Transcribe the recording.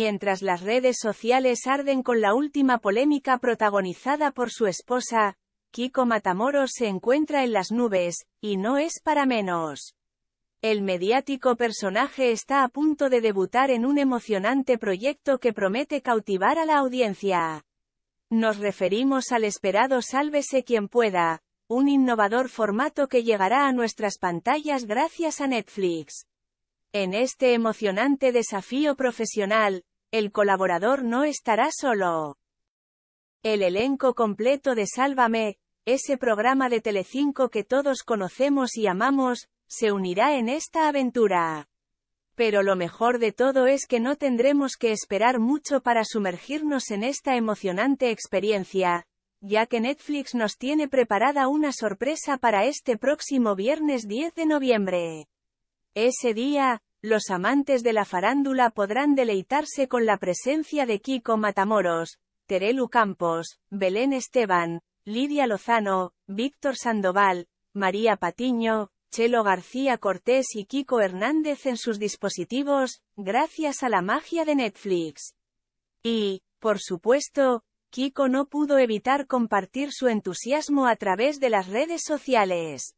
Mientras las redes sociales arden con la última polémica protagonizada por su esposa, Kiko Matamoros se encuentra en las nubes, y no es para menos. El mediático personaje está a punto de debutar en un emocionante proyecto que promete cautivar a la audiencia. Nos referimos al esperado Sálvese quien pueda, un innovador formato que llegará a nuestras pantallas gracias a Netflix. En este emocionante desafío profesional, el colaborador no estará solo. El elenco completo de Sálvame, ese programa de Telecinco que todos conocemos y amamos, se unirá en esta aventura. Pero lo mejor de todo es que no tendremos que esperar mucho para sumergirnos en esta emocionante experiencia, ya que Netflix nos tiene preparada una sorpresa para este próximo viernes 10 de noviembre. Ese día, los amantes de la farándula podrán deleitarse con la presencia de Kiko Matamoros, Terelu Campos, Belén Esteban, Lidia Lozano, Víctor Sandoval, María Patiño, Chelo García Cortés y Kiko Hernández en sus dispositivos, gracias a la magia de Netflix. Y, por supuesto, Kiko no pudo evitar compartir su entusiasmo a través de las redes sociales.